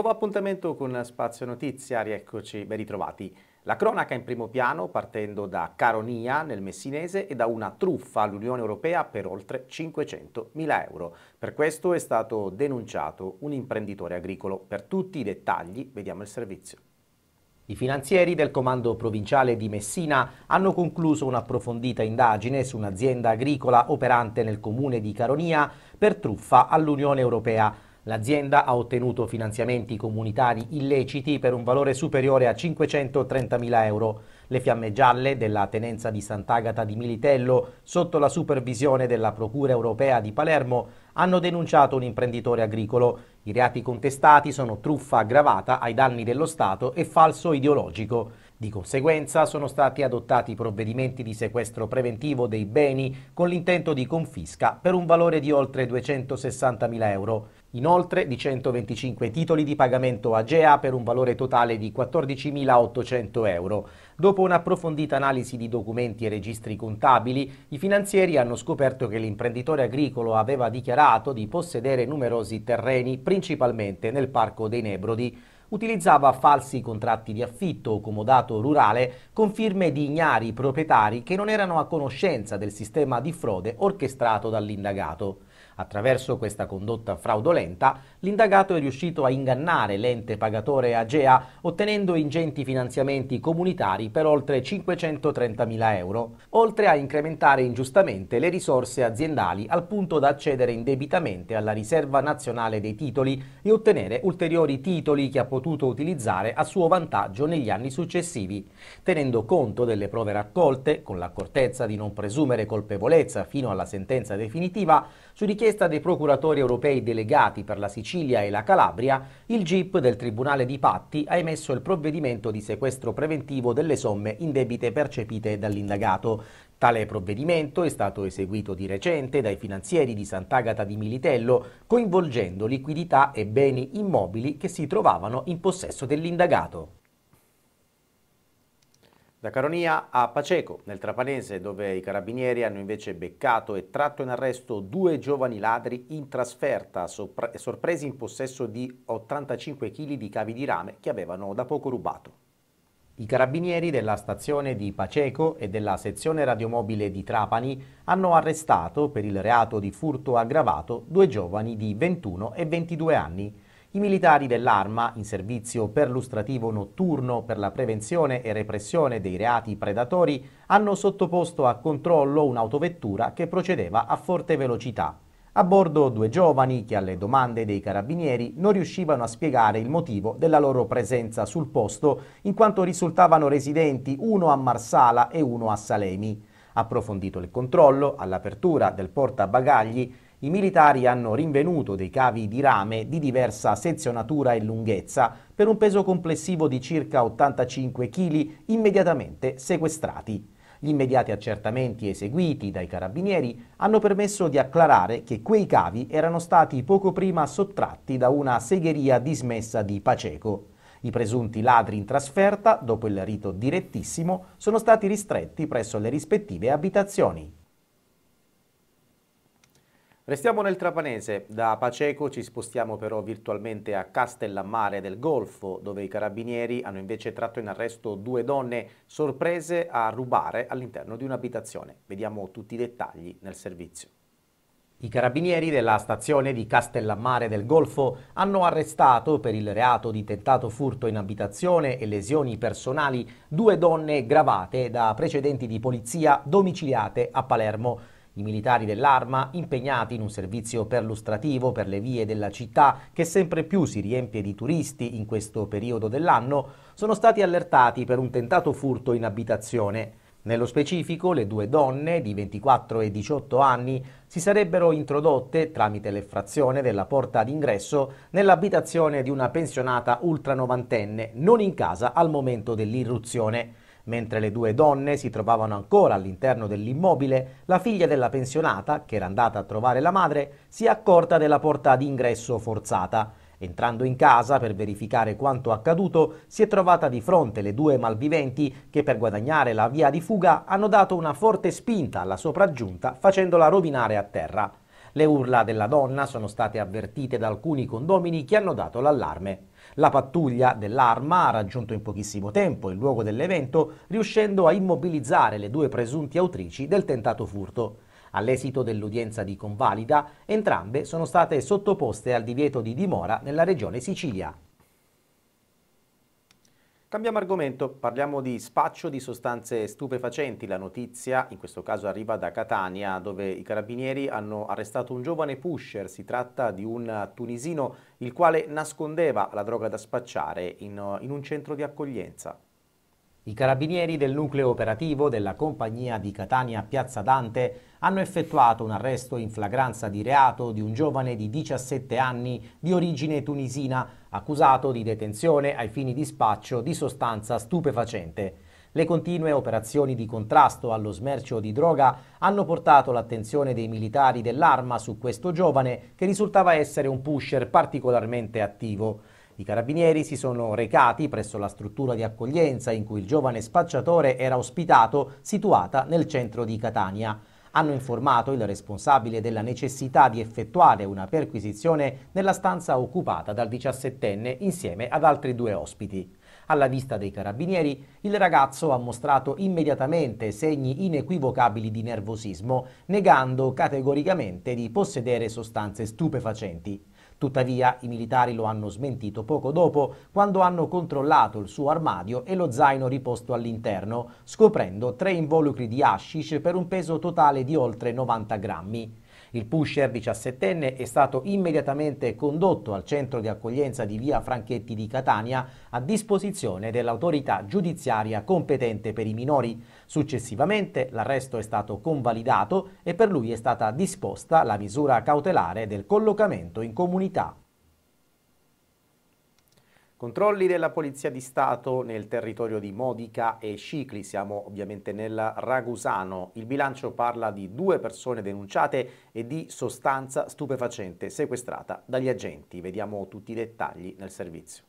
Nuovo appuntamento con Spazio Notizia, rieccoci ben ritrovati. La cronaca in primo piano partendo da Caronia nel Messinese e da una truffa all'Unione Europea per oltre 500.000 euro. Per questo è stato denunciato un imprenditore agricolo. Per tutti i dettagli vediamo il servizio. I finanzieri del Comando Provinciale di Messina hanno concluso un'approfondita indagine su un'azienda agricola operante nel comune di Caronia per truffa all'Unione Europea L'azienda ha ottenuto finanziamenti comunitari illeciti per un valore superiore a 530.000 euro. Le fiamme gialle della tenenza di Sant'Agata di Militello, sotto la supervisione della Procura europea di Palermo, hanno denunciato un imprenditore agricolo. I reati contestati sono truffa aggravata ai danni dello Stato e falso ideologico. Di conseguenza sono stati adottati provvedimenti di sequestro preventivo dei beni con l'intento di confisca per un valore di oltre 260.000 euro. Inoltre di 125 titoli di pagamento AGEA per un valore totale di 14.800 euro. Dopo un'approfondita analisi di documenti e registri contabili, i finanzieri hanno scoperto che l'imprenditore agricolo aveva dichiarato di possedere numerosi terreni, principalmente nel Parco dei Nebrodi utilizzava falsi contratti di affitto o comodato rurale con firme di ignari proprietari che non erano a conoscenza del sistema di frode orchestrato dall'indagato. Attraverso questa condotta fraudolenta, l'indagato è riuscito a ingannare l'ente pagatore Agea ottenendo ingenti finanziamenti comunitari per oltre 530.000 euro, oltre a incrementare ingiustamente le risorse aziendali al punto da accedere indebitamente alla Riserva Nazionale dei Titoli e ottenere ulteriori titoli che ha potuto utilizzare a suo vantaggio negli anni successivi, tenendo conto delle prove raccolte con l'accortezza di non presumere colpevolezza fino alla sentenza definitiva su richiesta richiesta dei procuratori europei delegati per la Sicilia e la Calabria, il GIP del Tribunale di Patti ha emesso il provvedimento di sequestro preventivo delle somme indebite percepite dall'indagato. Tale provvedimento è stato eseguito di recente dai finanzieri di Sant'Agata di Militello, coinvolgendo liquidità e beni immobili che si trovavano in possesso dell'indagato. Da Caronia a Paceco, nel Trapanese, dove i carabinieri hanno invece beccato e tratto in arresto due giovani ladri in trasferta, sorpresi in possesso di 85 kg di cavi di rame che avevano da poco rubato. I carabinieri della stazione di Paceco e della sezione radiomobile di Trapani hanno arrestato per il reato di furto aggravato due giovani di 21 e 22 anni i militari dell'Arma, in servizio perlustrativo notturno per la prevenzione e repressione dei reati predatori, hanno sottoposto a controllo un'autovettura che procedeva a forte velocità. A bordo due giovani che alle domande dei carabinieri non riuscivano a spiegare il motivo della loro presenza sul posto, in quanto risultavano residenti uno a Marsala e uno a Salemi. Approfondito il controllo, all'apertura del portabagagli, i militari hanno rinvenuto dei cavi di rame di diversa sezionatura e lunghezza per un peso complessivo di circa 85 kg immediatamente sequestrati. Gli immediati accertamenti eseguiti dai carabinieri hanno permesso di acclarare che quei cavi erano stati poco prima sottratti da una segheria dismessa di Paceco. I presunti ladri in trasferta, dopo il rito direttissimo, sono stati ristretti presso le rispettive abitazioni. Restiamo nel Trapanese, da Paceco ci spostiamo però virtualmente a Castellammare del Golfo, dove i carabinieri hanno invece tratto in arresto due donne sorprese a rubare all'interno di un'abitazione. Vediamo tutti i dettagli nel servizio. I carabinieri della stazione di Castellammare del Golfo hanno arrestato per il reato di tentato furto in abitazione e lesioni personali due donne gravate da precedenti di polizia domiciliate a Palermo i militari dell'arma impegnati in un servizio perlustrativo per le vie della città che sempre più si riempie di turisti in questo periodo dell'anno, sono stati allertati per un tentato furto in abitazione. Nello specifico, le due donne di 24 e 18 anni si sarebbero introdotte tramite l'effrazione della porta d'ingresso nell'abitazione di una pensionata ultra novantenne, non in casa al momento dell'irruzione. Mentre le due donne si trovavano ancora all'interno dell'immobile, la figlia della pensionata, che era andata a trovare la madre, si è accorta della porta d'ingresso forzata. Entrando in casa per verificare quanto accaduto, si è trovata di fronte le due malviventi che per guadagnare la via di fuga hanno dato una forte spinta alla sopraggiunta facendola rovinare a terra. Le urla della donna sono state avvertite da alcuni condomini che hanno dato l'allarme. La pattuglia dell'arma ha raggiunto in pochissimo tempo il luogo dell'evento, riuscendo a immobilizzare le due presunti autrici del tentato furto. All'esito dell'udienza di convalida, entrambe sono state sottoposte al divieto di dimora nella regione Sicilia. Cambiamo argomento, parliamo di spaccio di sostanze stupefacenti. La notizia in questo caso arriva da Catania dove i carabinieri hanno arrestato un giovane pusher, si tratta di un tunisino il quale nascondeva la droga da spacciare in, in un centro di accoglienza. I carabinieri del nucleo operativo della compagnia di Catania Piazza Dante hanno effettuato un arresto in flagranza di reato di un giovane di 17 anni di origine tunisina accusato di detenzione ai fini di spaccio di sostanza stupefacente. Le continue operazioni di contrasto allo smercio di droga hanno portato l'attenzione dei militari dell'arma su questo giovane che risultava essere un pusher particolarmente attivo. I carabinieri si sono recati presso la struttura di accoglienza in cui il giovane spacciatore era ospitato, situata nel centro di Catania. Hanno informato il responsabile della necessità di effettuare una perquisizione nella stanza occupata dal 17enne insieme ad altri due ospiti. Alla vista dei carabinieri, il ragazzo ha mostrato immediatamente segni inequivocabili di nervosismo, negando categoricamente di possedere sostanze stupefacenti. Tuttavia i militari lo hanno smentito poco dopo quando hanno controllato il suo armadio e lo zaino riposto all'interno, scoprendo tre involucri di hashish per un peso totale di oltre 90 grammi. Il pusher 17enne è stato immediatamente condotto al centro di accoglienza di via Franchetti di Catania a disposizione dell'autorità giudiziaria competente per i minori. Successivamente l'arresto è stato convalidato e per lui è stata disposta la misura cautelare del collocamento in comunità. Controlli della Polizia di Stato nel territorio di Modica e Scicli, siamo ovviamente nel Ragusano. Il bilancio parla di due persone denunciate e di sostanza stupefacente sequestrata dagli agenti. Vediamo tutti i dettagli nel servizio.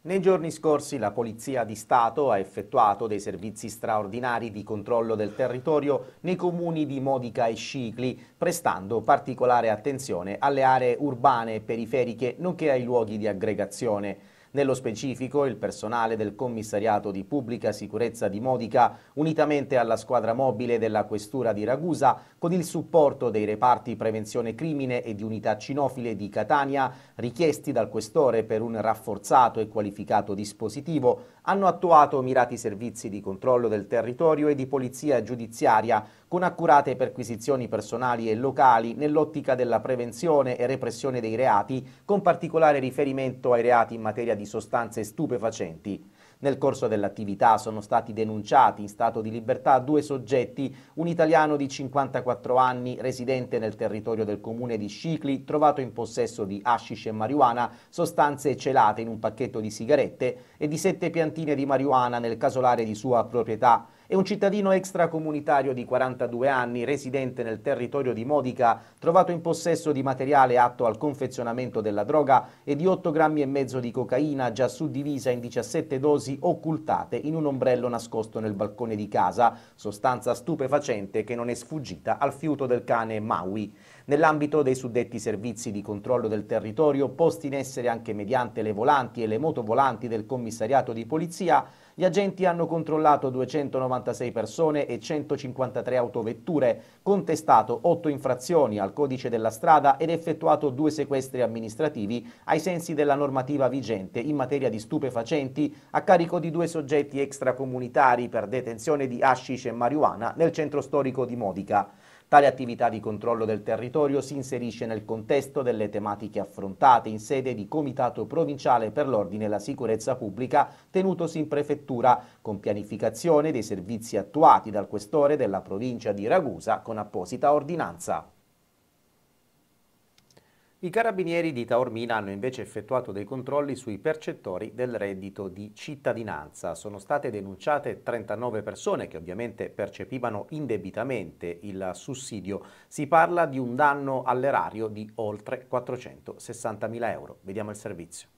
Nei giorni scorsi la Polizia di Stato ha effettuato dei servizi straordinari di controllo del territorio nei comuni di Modica e Scicli, prestando particolare attenzione alle aree urbane e periferiche nonché ai luoghi di aggregazione. Nello specifico, il personale del commissariato di pubblica sicurezza di Modica, unitamente alla squadra mobile della Questura di Ragusa, con il supporto dei reparti prevenzione crimine e di unità cinofile di Catania, richiesti dal questore per un rafforzato e qualificato dispositivo, hanno attuato mirati servizi di controllo del territorio e di polizia giudiziaria, con accurate perquisizioni personali e locali nell'ottica della prevenzione e repressione dei reati, con particolare riferimento ai reati in materia di sostanze stupefacenti. Nel corso dell'attività sono stati denunciati in stato di libertà due soggetti, un italiano di 54 anni residente nel territorio del comune di Scicli, trovato in possesso di hashish e marijuana, sostanze celate in un pacchetto di sigarette e di sette piantine di marijuana nel casolare di sua proprietà. È un cittadino extracomunitario di 42 anni, residente nel territorio di Modica, trovato in possesso di materiale atto al confezionamento della droga e di 8 grammi e mezzo di cocaina già suddivisa in 17 dosi occultate in un ombrello nascosto nel balcone di casa, sostanza stupefacente che non è sfuggita al fiuto del cane Maui. Nell'ambito dei suddetti servizi di controllo del territorio, posti in essere anche mediante le volanti e le motovolanti del commissariato di polizia, gli agenti hanno controllato 296 persone e 153 autovetture, contestato 8 infrazioni al codice della strada ed effettuato due sequestri amministrativi ai sensi della normativa vigente in materia di stupefacenti a carico di due soggetti extracomunitari per detenzione di hashish e marijuana nel centro storico di Modica. Tale attività di controllo del territorio si inserisce nel contesto delle tematiche affrontate in sede di Comitato Provinciale per l'Ordine e la Sicurezza Pubblica tenutosi in prefettura, con pianificazione dei servizi attuati dal questore della provincia di Ragusa con apposita ordinanza. I carabinieri di Taormina hanno invece effettuato dei controlli sui percettori del reddito di cittadinanza. Sono state denunciate 39 persone che ovviamente percepivano indebitamente il sussidio. Si parla di un danno all'erario di oltre 460.000 euro. Vediamo il servizio.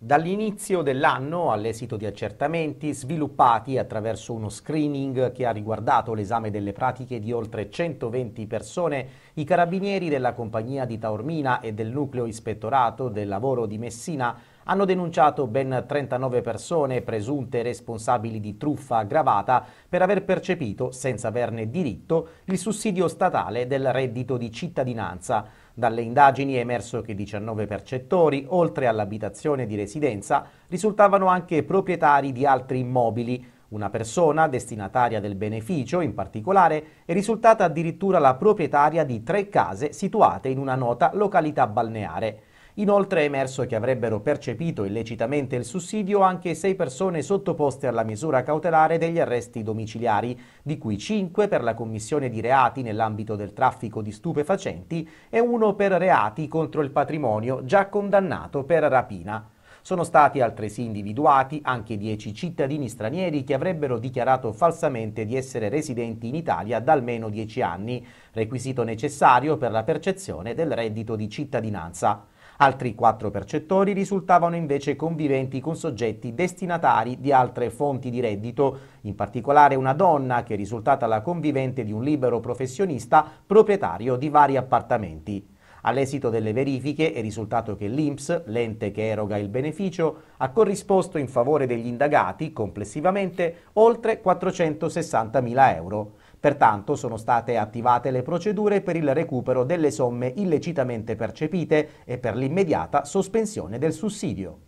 Dall'inizio dell'anno, all'esito di accertamenti sviluppati attraverso uno screening che ha riguardato l'esame delle pratiche di oltre 120 persone, i carabinieri della compagnia di Taormina e del nucleo ispettorato del lavoro di Messina hanno denunciato ben 39 persone presunte responsabili di truffa aggravata per aver percepito, senza averne diritto, il sussidio statale del reddito di cittadinanza. Dalle indagini è emerso che 19 percettori, oltre all'abitazione di residenza, risultavano anche proprietari di altri immobili, una persona destinataria del beneficio, in particolare, è risultata addirittura la proprietaria di tre case situate in una nota località balneare. Inoltre è emerso che avrebbero percepito illecitamente il sussidio anche sei persone sottoposte alla misura cautelare degli arresti domiciliari, di cui cinque per la commissione di reati nell'ambito del traffico di stupefacenti e uno per reati contro il patrimonio già condannato per rapina. Sono stati altresì individuati anche dieci cittadini stranieri che avrebbero dichiarato falsamente di essere residenti in Italia da almeno dieci anni, requisito necessario per la percezione del reddito di cittadinanza. Altri quattro percettori risultavano invece conviventi con soggetti destinatari di altre fonti di reddito, in particolare una donna che è risultata la convivente di un libero professionista proprietario di vari appartamenti. All'esito delle verifiche è risultato che l'INPS, l'ente che eroga il beneficio, ha corrisposto in favore degli indagati complessivamente oltre 460.000 euro. Pertanto sono state attivate le procedure per il recupero delle somme illecitamente percepite e per l'immediata sospensione del sussidio.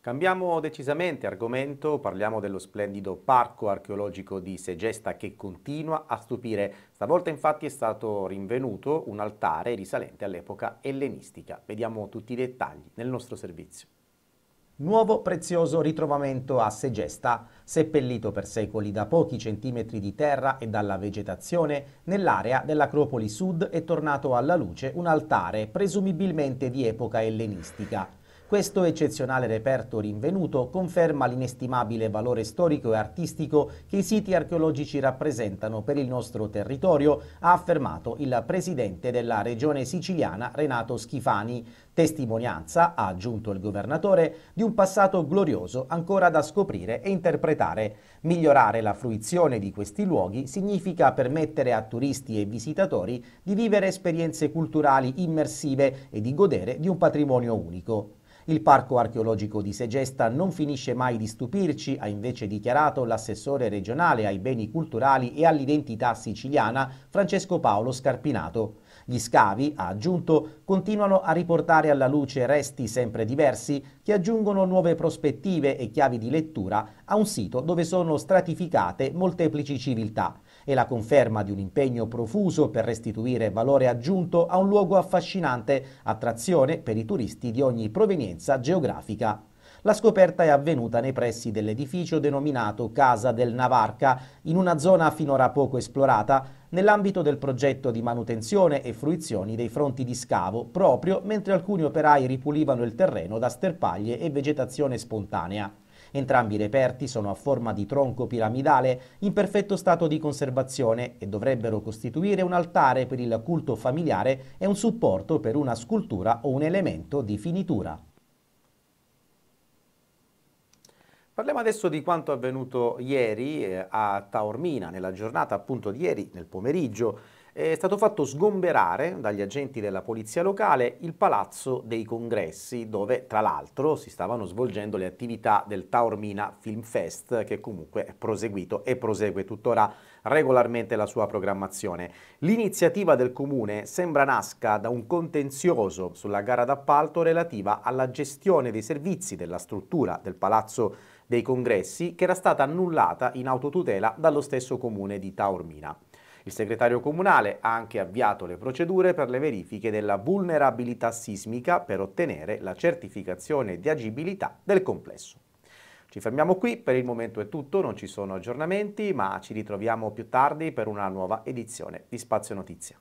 Cambiamo decisamente argomento, parliamo dello splendido parco archeologico di Segesta che continua a stupire. Stavolta infatti è stato rinvenuto un altare risalente all'epoca ellenistica. Vediamo tutti i dettagli nel nostro servizio nuovo prezioso ritrovamento a Segesta, seppellito per secoli da pochi centimetri di terra e dalla vegetazione, nell'area dell'Acropoli Sud è tornato alla luce un altare presumibilmente di epoca ellenistica questo eccezionale reperto rinvenuto conferma l'inestimabile valore storico e artistico che i siti archeologici rappresentano per il nostro territorio, ha affermato il presidente della regione siciliana Renato Schifani. Testimonianza, ha aggiunto il governatore, di un passato glorioso ancora da scoprire e interpretare. Migliorare la fruizione di questi luoghi significa permettere a turisti e visitatori di vivere esperienze culturali immersive e di godere di un patrimonio unico. Il parco archeologico di Segesta non finisce mai di stupirci, ha invece dichiarato l'assessore regionale ai beni culturali e all'identità siciliana Francesco Paolo Scarpinato. Gli scavi, ha aggiunto, continuano a riportare alla luce resti sempre diversi che aggiungono nuove prospettive e chiavi di lettura a un sito dove sono stratificate molteplici civiltà e la conferma di un impegno profuso per restituire valore aggiunto a un luogo affascinante, attrazione per i turisti di ogni provenienza geografica. La scoperta è avvenuta nei pressi dell'edificio denominato Casa del Navarca, in una zona finora poco esplorata, nell'ambito del progetto di manutenzione e fruizioni dei fronti di scavo, proprio mentre alcuni operai ripulivano il terreno da sterpaglie e vegetazione spontanea. Entrambi i reperti sono a forma di tronco piramidale in perfetto stato di conservazione e dovrebbero costituire un altare per il culto familiare e un supporto per una scultura o un elemento di finitura. Parliamo adesso di quanto avvenuto ieri eh, a Taormina, nella giornata appunto di ieri, nel pomeriggio è stato fatto sgomberare dagli agenti della polizia locale il palazzo dei congressi dove tra l'altro si stavano svolgendo le attività del Taormina Film Fest che comunque è proseguito e prosegue tuttora regolarmente la sua programmazione. L'iniziativa del comune sembra nasca da un contenzioso sulla gara d'appalto relativa alla gestione dei servizi della struttura del palazzo dei congressi che era stata annullata in autotutela dallo stesso comune di Taormina. Il segretario comunale ha anche avviato le procedure per le verifiche della vulnerabilità sismica per ottenere la certificazione di agibilità del complesso. Ci fermiamo qui, per il momento è tutto, non ci sono aggiornamenti, ma ci ritroviamo più tardi per una nuova edizione di Spazio Notizia.